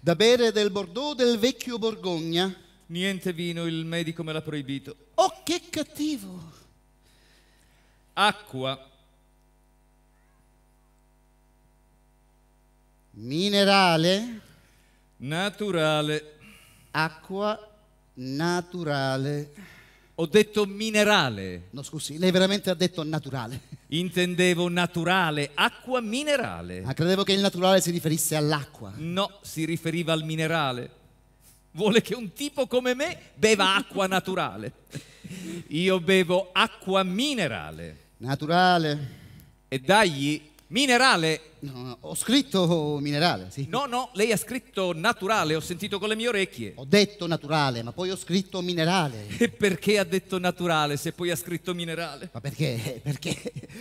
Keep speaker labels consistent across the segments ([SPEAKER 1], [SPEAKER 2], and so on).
[SPEAKER 1] Da bere del Bordeaux del vecchio Borgogna? Niente vino, il medico me l'ha proibito.
[SPEAKER 2] Oh, che cattivo!
[SPEAKER 1] Acqua.
[SPEAKER 2] Minerale? Naturale. Acqua naturale.
[SPEAKER 1] Ho detto minerale. No, scusi,
[SPEAKER 2] lei veramente ha detto naturale.
[SPEAKER 1] Intendevo naturale, acqua minerale. Ah,
[SPEAKER 2] credevo che il naturale si riferisse all'acqua.
[SPEAKER 1] No, si riferiva al minerale. Vuole che un tipo come me beva acqua naturale. Io bevo acqua minerale. Naturale. E dagli Minerale. No, no, ho scritto minerale, sì. No, no, lei ha scritto naturale, ho sentito con le mie orecchie. Ho
[SPEAKER 2] detto naturale, ma poi ho scritto minerale.
[SPEAKER 1] E perché ha detto naturale se poi ha scritto minerale? Ma perché? Perché,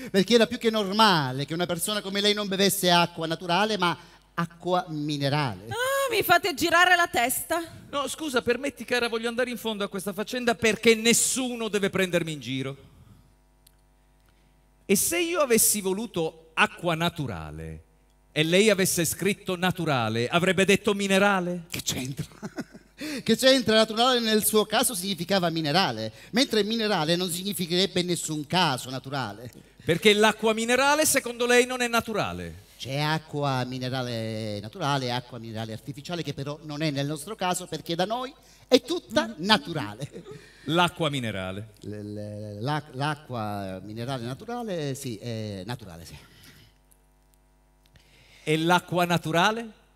[SPEAKER 2] perché era più che normale che una persona come lei non bevesse acqua naturale, ma acqua minerale.
[SPEAKER 1] Ah, mi fate girare la testa. No, scusa, permetti cara, voglio andare in fondo a questa faccenda perché nessuno deve prendermi in giro. E se io avessi voluto acqua naturale e lei avesse scritto naturale, avrebbe detto minerale? Che c'entra? che c'entra naturale nel suo caso significava minerale,
[SPEAKER 2] mentre minerale non significherebbe in nessun caso naturale.
[SPEAKER 1] Perché l'acqua minerale secondo lei non è naturale?
[SPEAKER 2] C'è acqua minerale naturale, acqua minerale artificiale che però non è nel nostro caso perché da noi è tutta naturale. L'acqua minerale. L'acqua minerale naturale, sì, è naturale, sì e l'acqua naturale?